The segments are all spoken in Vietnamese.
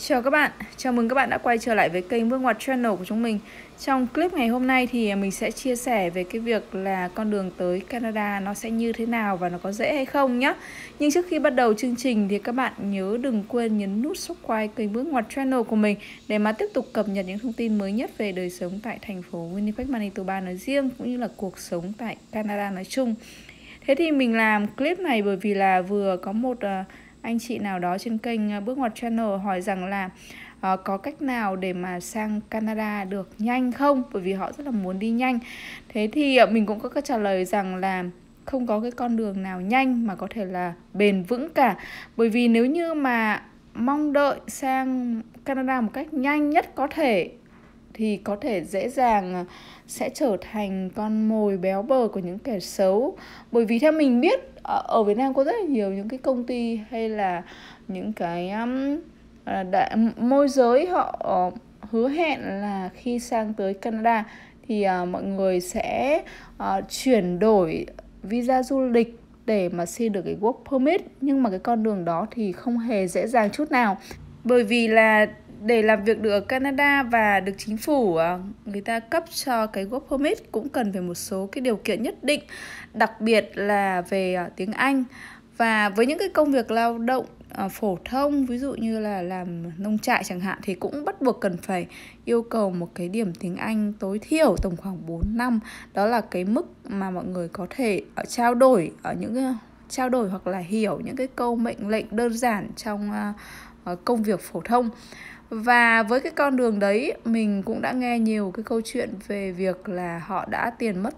Chào các bạn, chào mừng các bạn đã quay trở lại với kênh Vương Ngoặt Channel của chúng mình Trong clip ngày hôm nay thì à, mình sẽ chia sẻ về cái việc là con đường tới Canada nó sẽ như thế nào và nó có dễ hay không nhé Nhưng trước khi bắt đầu chương trình thì các bạn nhớ đừng quên nhấn nút subscribe kênh Vương Ngoặt Channel của mình Để mà tiếp tục cập nhật những thông tin mới nhất về đời sống tại thành phố Winnipeg, Manitoba nói riêng Cũng như là cuộc sống tại Canada nói chung Thế thì mình làm clip này bởi vì là vừa có một... Uh, anh chị nào đó trên kênh ờ, Bước Ngoặt Channel hỏi rằng là uh, có cách nào để mà sang Canada được nhanh không? Bởi vì họ rất là muốn đi nhanh. Thế thì uh, mình cũng có trả lời rằng là không có cái con đường nào nhanh mà có thể là bền vững cả. Bởi vì nếu như mà mong đợi sang Canada một cách nhanh nhất có thể thì có thể dễ dàng ờ, sẽ trở thành con mồi béo bờ của những kẻ xấu bởi vì theo mình biết ờ, ở Việt Nam có rất là nhiều những cái công ty hay là những cái um, ờ, đại, môi giới họ hứa hẹn là khi sang tới Canada thì uh, mọi người sẽ uh, chuyển đổi visa du lịch để mà xin được cái work permit nhưng mà cái con đường đó thì không hề dễ dàng chút nào bởi vì là để làm việc được ở Canada và được chính phủ ờ, người ta cấp cho cái work permit cũng cần về một số cái điều kiện nhất định, đặc biệt là về ờ, tiếng Anh. Và với những cái công việc lao động ờ, phổ thông ví dụ như là làm nông trại chẳng hạn thì cũng bắt buộc cần phải yêu cầu một cái điểm tiếng Anh tối thiểu tầm khoảng 4 năm. Đó là cái mức mà mọi người có thể trao đổi ở những trao đổi hoặc là hiểu những cái câu mệnh lệnh đơn giản trong công việc phổ thông và với cái con đường đấy mình cũng đã nghe nhiều cái câu chuyện về việc là họ đã tiền mất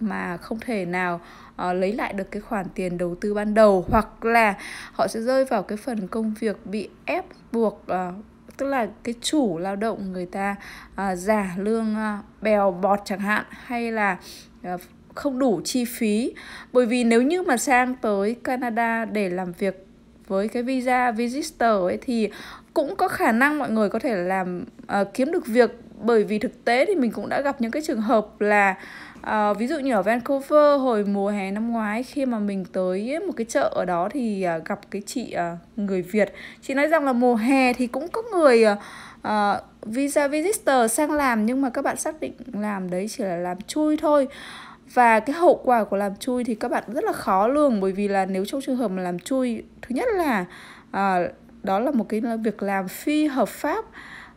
mà không thể nào uh, lấy lại được cái khoản tiền đầu tư ban đầu hoặc là họ sẽ rơi vào cái phần công việc bị ép buộc uh, tức là cái chủ lao động người ta uh, giả lương uh, bèo bọt chẳng hạn hay là uh, không đủ chi phí bởi vì nếu như mà sang tới Canada để làm việc với cái visa visitor ấy thì cũng có khả năng mọi người có thể làm uh, kiếm được việc bởi vì thực tế thì mình cũng đã gặp những cái trường hợp là uh, ví dụ như ở Vancouver hồi mùa hè năm ngoái khi mà mình tới một cái chợ ở đó thì uh, gặp cái chị uh, người Việt chị nói rằng là mùa hè thì cũng có người uh, visa visitor sang làm nhưng mà các bạn xác định làm đấy chỉ là làm chui thôi và cái hậu quả của làm chui thì các bạn rất là khó lường bởi vì là nếu trong trường hợp mà làm chui thứ nhất là à, đó là một cái việc làm phi hợp pháp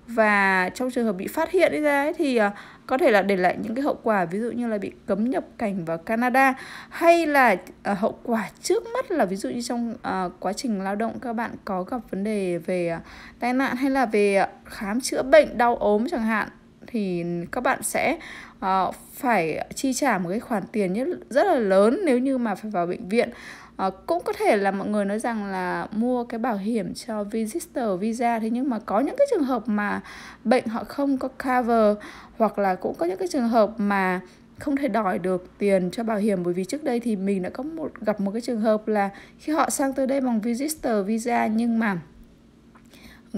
và trong trường hợp bị phát hiện ra ấy, thì à, có thể là để lại những cái hậu quả ví dụ như là bị cấm nhập cảnh vào Canada hay là à, hậu quả trước mắt là ví dụ như trong à, quá trình lao động các bạn có gặp vấn đề về à, tai nạn hay là về à, khám chữa bệnh đau ốm chẳng hạn thì các bạn sẽ uh, phải chi trả một cái khoản tiền nhất rất là lớn nếu như mà phải vào bệnh viện À, cũng có thể là mọi người nói rằng là mua cái bảo hiểm cho visitor visa thế nhưng mà có những cái trường hợp mà bệnh họ không có cover hoặc là cũng có những cái trường hợp mà không thể đòi được tiền cho bảo hiểm bởi vì trước đây thì mình đã có một gặp một cái trường hợp là khi họ sang tới đây bằng visitor visa nhưng mà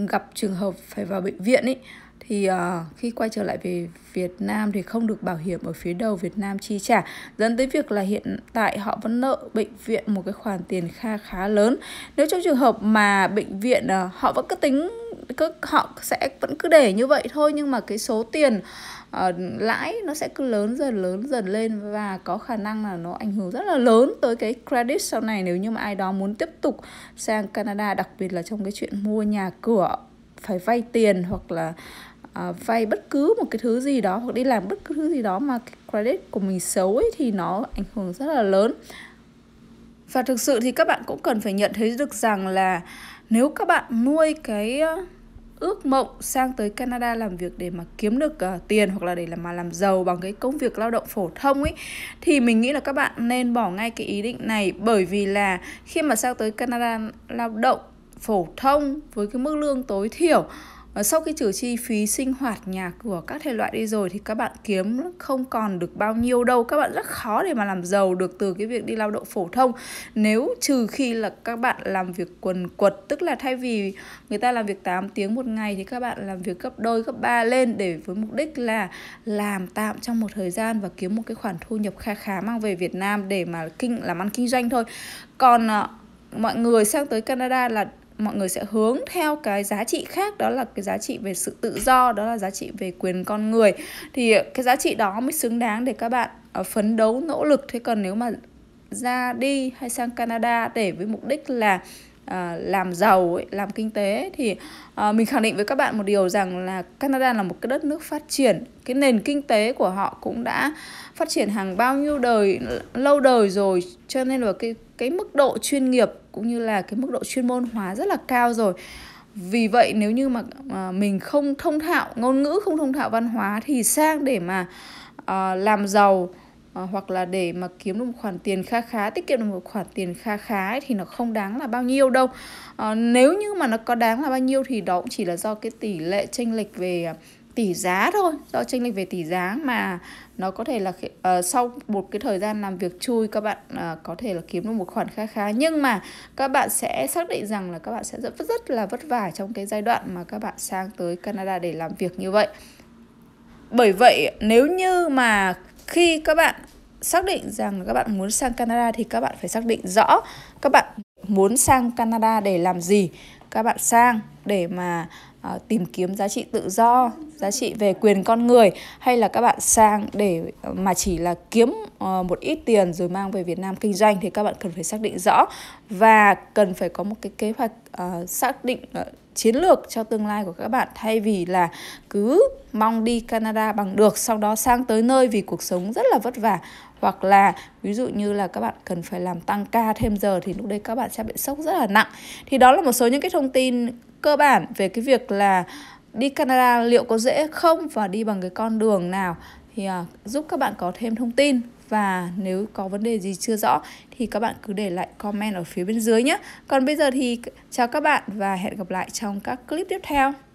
gặp trường hợp phải vào bệnh viện ấy thì uh, khi quay trở lại về Việt Nam thì không được bảo hiểm ở phía đầu Việt Nam chi trả dẫn tới việc là hiện tại họ vẫn nợ bệnh viện một cái khoản tiền kha khá lớn nếu trong trường hợp mà bệnh viện uh, họ vẫn cứ tính cứ họ sẽ vẫn cứ để như vậy thôi nhưng mà cái số tiền uh, lãi nó sẽ cứ lớn dần lớn dần lên và có khả năng là nó ảnh hưởng rất là lớn tới cái credit sau này nếu như mà ai đó muốn tiếp tục sang Canada đặc biệt là trong cái chuyện mua nhà cửa phải vay tiền hoặc là À, vay bất cứ một cái thứ gì đó hoặc đi làm bất cứ thứ gì đó mà cái credit của mình xấu ấy thì nó ảnh hưởng rất là lớn và thực sự thì các bạn cũng cần phải nhận thấy được rằng là nếu các bạn nuôi cái ước mộng sang tới Canada làm việc để mà kiếm được uh, tiền hoặc là để mà làm giàu bằng cái công việc lao động phổ thông ấy thì mình nghĩ là các bạn nên bỏ ngay cái ý định này bởi vì là khi mà sang tới Canada lao động phổ thông với cái mức lương tối thiểu Ờ, sau khi trừ chi phí sinh hoạt nhà cửa các thể loại đi rồi thì các bạn kiếm không còn được bao nhiêu đâu các bạn rất khó để mà làm giàu được từ cái việc đi lao động phổ thông nếu trừ khi là các bạn làm việc quần quật tức là thay vì người ta làm việc 8 tiếng một ngày thì các bạn làm việc gấp đôi gấp ba lên để với mục đích là làm tạm trong một thời gian và kiếm một cái khoản thu nhập kha khá mang về Việt Nam để mà kinh làm ăn kinh doanh thôi còn ờ, mọi người sang tới Canada là mọi người sẽ hướng theo cái giá trị khác đó là cái giá trị về sự tự do đó là giá trị về quyền con người thì cái giá trị đó mới xứng đáng để các bạn ờ, phấn đấu nỗ lực thế còn nếu mà ra đi hay sang Canada để với mục đích là à, làm giàu ấy, làm kinh tế ấy, thì à, mình khẳng định với các bạn một điều rằng là Canada là một cái đất nước phát triển cái nền kinh tế của họ cũng đã phát triển hàng bao nhiêu đời lâu đời rồi cho nên là cái cái mức độ chuyên nghiệp cũng như là cái mức độ chuyên môn hóa rất là cao rồi vì vậy nếu như mà, mà ờ, mình không thông thạo ngôn ngữ không thông thạo văn hóa thì sang để mà uh, làm giàu Ờ, hoặc là để mà kiếm được một khoản tiền kha khá tiết kiệm được một khoản tiền kha khá ấy, thì nó không đáng là bao nhiêu đâu à, nếu như mà nó có đáng là bao nhiêu thì đó cũng chỉ là do cái tỷ lệ chênh lệch về à, tỷ giá thôi do chênh lệch về tỷ giá mà nó có thể là uh, sau một cái thời gian làm việc chui các bạn uh, có thể là kiếm được một khoản kha khá nhưng mà các bạn sẽ xác định rằng là các bạn sẽ rất rất là vất vả trong cái giai đoạn mà các bạn sang tới Canada để làm việc như vậy bởi vậy nếu như mà khi các bạn xác định rằng các bạn muốn sang Canada thì các bạn phải xác định rõ các bạn muốn sang Canada để làm gì các bạn sang để mà à, tìm kiếm giá trị tự do giá trị về quyền con người hay là các bạn sang để ờ, mà chỉ là kiếm à, một ít tiền rồi mang về Việt Nam kinh doanh thì các bạn cần phải xác định rõ và cần phải có một cái kế hoạch à, xác định à, chiến lược cho tương lai của các bạn thay vì là cứ mong đi Canada bằng được sau đó sang tới nơi vì cuộc sống rất là vất vả hoặc là ví dụ như là các bạn cần phải làm tăng ca thêm giờ thì lúc đấy các bạn sẽ bị sốc rất là nặng thì đó là một số những cái thông tin cơ bản về cái việc là đi Canada liệu có dễ không và đi bằng cái con đường nào thì à, giúp các bạn có thêm thông tin và nếu có vấn đề gì chưa rõ thì các bạn cứ để lại comment ở phía bên dưới nhé. Còn bây giờ thì chào các bạn và hẹn gặp lại trong các clip tiếp theo.